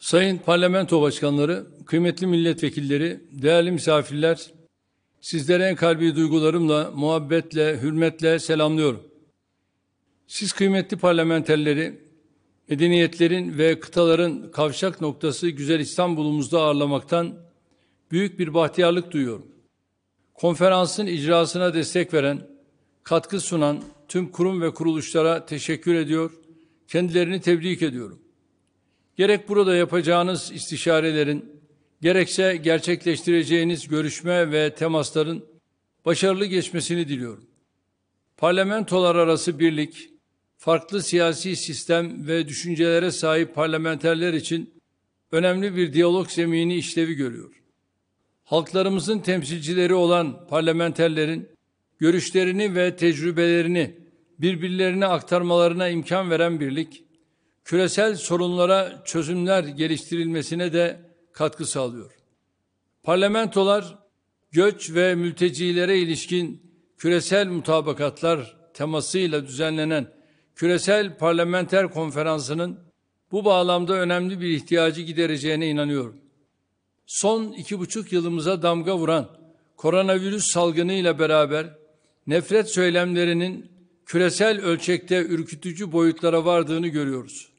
Sayın parlamento başkanları, kıymetli milletvekilleri, değerli misafirler, sizlere en kalbi duygularımla, muhabbetle, hürmetle selamlıyorum. Siz kıymetli parlamenterleri, medeniyetlerin ve kıtaların kavşak noktası güzel İstanbul'umuzda ağırlamaktan büyük bir bahtiyarlık duyuyorum. Konferansın icrasına destek veren, katkı sunan tüm kurum ve kuruluşlara teşekkür ediyor, kendilerini tebrik ediyorum. Gerek burada yapacağınız istişarelerin, gerekse gerçekleştireceğiniz görüşme ve temasların başarılı geçmesini diliyorum. Parlamentolar arası birlik, farklı siyasi sistem ve düşüncelere sahip parlamenterler için önemli bir diyalog zemini işlevi görüyor. Halklarımızın temsilcileri olan parlamenterlerin görüşlerini ve tecrübelerini birbirlerine aktarmalarına imkan veren birlik, küresel sorunlara çözümler geliştirilmesine de katkı sağlıyor. Parlamentolar göç ve mültecilere ilişkin küresel mutabakatlar temasıyla düzenlenen küresel parlamenter konferansının bu bağlamda önemli bir ihtiyacı gidereceğine inanıyorum. Son iki buçuk yılımıza damga vuran koronavirüs salgını ile beraber nefret söylemlerinin küresel ölçekte ürkütücü boyutlara vardığını görüyoruz.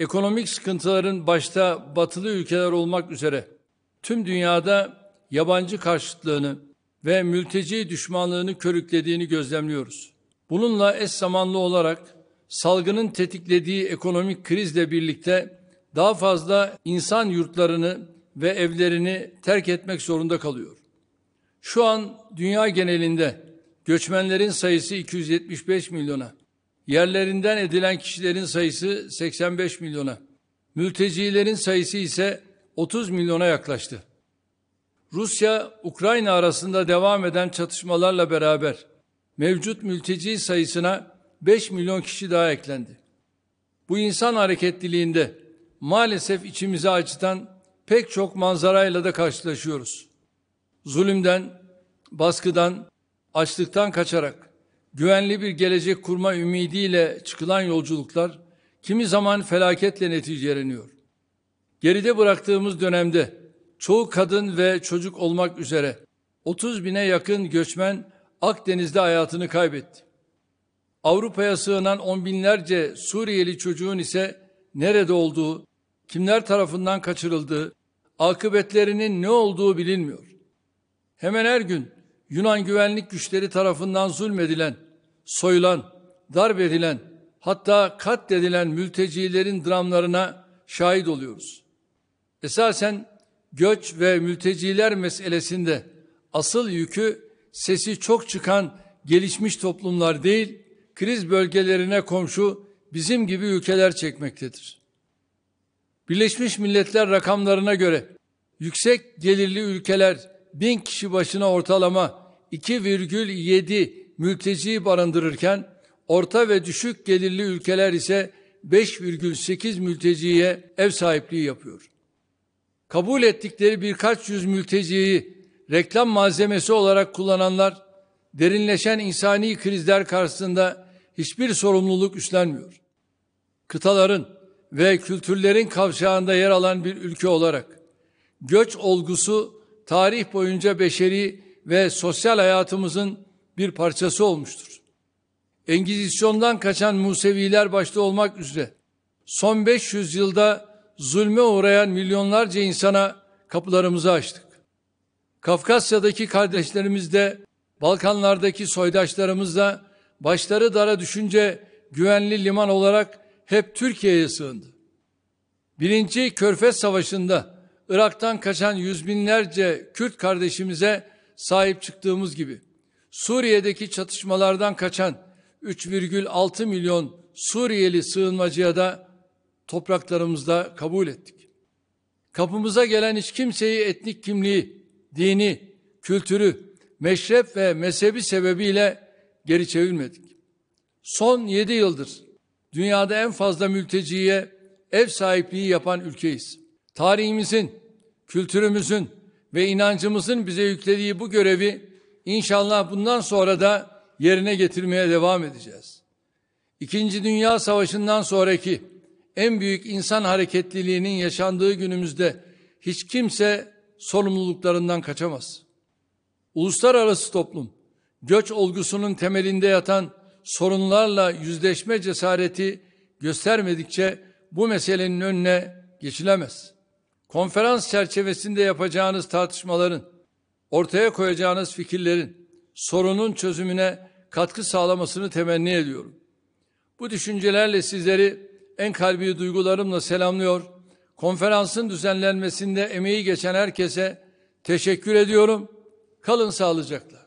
Ekonomik sıkıntıların başta batılı ülkeler olmak üzere tüm dünyada yabancı karşıtlığını ve mülteci düşmanlığını körüklediğini gözlemliyoruz. Bununla eş zamanlı olarak salgının tetiklediği ekonomik krizle birlikte daha fazla insan yurtlarını ve evlerini terk etmek zorunda kalıyor. Şu an dünya genelinde göçmenlerin sayısı 275 milyona, Yerlerinden edilen kişilerin sayısı 85 milyona. Mültecilerin sayısı ise 30 milyona yaklaştı. Rusya-Ukrayna arasında devam eden çatışmalarla beraber mevcut mülteci sayısına 5 milyon kişi daha eklendi. Bu insan hareketliliğinde maalesef içimizi acıtan pek çok manzarayla da karşılaşıyoruz. Zulümden, baskıdan, açlıktan kaçarak, güvenli bir gelecek kurma ümidiyle çıkılan yolculuklar kimi zaman felaketle neticeleniyor. Geride bıraktığımız dönemde çoğu kadın ve çocuk olmak üzere 30 bine yakın göçmen Akdeniz'de hayatını kaybetti. Avrupa'ya sığınan on binlerce Suriyeli çocuğun ise nerede olduğu, kimler tarafından kaçırıldığı, akıbetlerinin ne olduğu bilinmiyor. Hemen her gün Yunan güvenlik güçleri tarafından zulmedilen, soyulan, darp edilen, hatta katledilen mültecilerin dramlarına şahit oluyoruz. Esasen göç ve mülteciler meselesinde asıl yükü sesi çok çıkan gelişmiş toplumlar değil, kriz bölgelerine komşu bizim gibi ülkeler çekmektedir. Birleşmiş Milletler rakamlarına göre yüksek gelirli ülkeler bin kişi başına ortalama 2,7 mülteci barındırırken orta ve düşük gelirli ülkeler ise 5,8 mülteciye ev sahipliği yapıyor. Kabul ettikleri birkaç yüz mülteciyi reklam malzemesi olarak kullananlar derinleşen insani krizler karşısında hiçbir sorumluluk üstlenmiyor. Kıtaların ve kültürlerin kavşağında yer alan bir ülke olarak göç olgusu tarih boyunca beşeri ve sosyal hayatımızın bir parçası olmuştur. Engizisyondan kaçan Museviler başta olmak üzere son 500 yılda zulme uğrayan milyonlarca insana kapılarımızı açtık. Kafkasya'daki kardeşlerimizle, Balkanlardaki soydaşlarımızla başları dara düşünce güvenli liman olarak hep Türkiye'ye sığındı. Birinci Körfez Savaşı'nda Irak'tan kaçan yüz binlerce Kürt kardeşimize sahip çıktığımız gibi Suriye'deki çatışmalardan kaçan 3,6 milyon Suriyeli sığınmacıya da topraklarımızda kabul ettik. Kapımıza gelen hiç kimseyi etnik kimliği, dini, kültürü, meşrep ve mezhebi sebebiyle geri çevirmedik. Son 7 yıldır dünyada en fazla mülteciye ev sahipliği yapan ülkeyiz. Tarihimizin, kültürümüzün, ve inancımızın bize yüklediği bu görevi inşallah bundan sonra da yerine getirmeye devam edeceğiz. İkinci Dünya Savaşı'ndan sonraki en büyük insan hareketliliğinin yaşandığı günümüzde hiç kimse sorumluluklarından kaçamaz. Uluslararası toplum, göç olgusunun temelinde yatan sorunlarla yüzleşme cesareti göstermedikçe bu meselenin önüne geçilemez.'' konferans çerçevesinde yapacağınız tartışmaların, ortaya koyacağınız fikirlerin sorunun çözümüne katkı sağlamasını temenni ediyorum. Bu düşüncelerle sizleri en kalbi duygularımla selamlıyor. Konferansın düzenlenmesinde emeği geçen herkese teşekkür ediyorum. Kalın sağlıcakla.